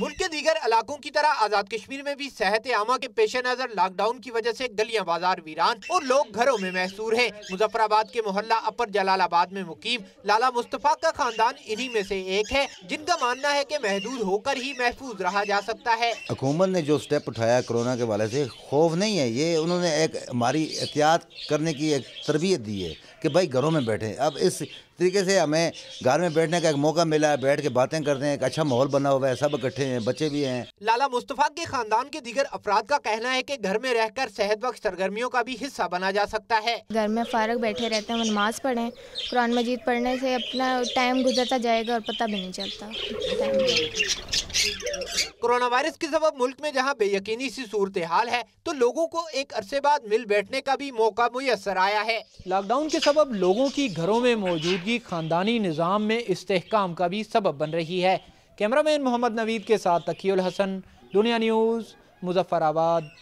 मुल्क के दीगर इलाकों की तरह आज़ाद कश्मीर में भी सेहत आमा के पेश नज़र लॉकडाउन की वजह ऐसी गलियाँ बाजार वीरान और लोग घरों में महसूर है मुजफ्फराबाद के मोहल्ला अपर जलालाबाद में मुकीम लाला मुस्तफ़ा का खानदान इन्हीं में ऐसी एक है जिनका मानना है की महदूद होकर ही महफूज रहा जा सकता है हुकूमत ने जो स्टेप उठाया कोरोना के वाले ऐसी खौफ नहीं है ये उन्होंने एक हमारी एहतियात करने की एक तरबियत दी है की भाई घरों में बैठे अब इस तरीके से हमें घर में बैठने का एक मौका मिला है बैठ के बातें करते हैं एक अच्छा माहौल बना हुआ है सब इकट्ठे हैं बच्चे भी हैं लाला मुस्तफ़ा के खानदान के दीगर अफराद का कहना है की घर में रहकर सेहत बख्श सरगर्मियों का भी हिस्सा बना जा सकता है घर में फारक बैठे रहते हैं नमाज पढ़े कुरान मजीद पढ़ने से अपना टाइम गुजरता जाएगा और पता भी नहीं चलता कोरोना वायरस के सब मुल्क में जहां बेयकीनी सी सूरत हाल है तो लोगों को एक अरसे बाद मिल बैठने का भी मौका मुयसर आया है लॉकडाउन के सब लोगों की घरों में मौजूदगी खानदानी निज़ाम में इस्तेकाम का भी सबब बन रही है कैमरा मैन मोहम्मद नवीद के साथ तकी हसन दुनिया न्यूज़ मुजफ्फराबाद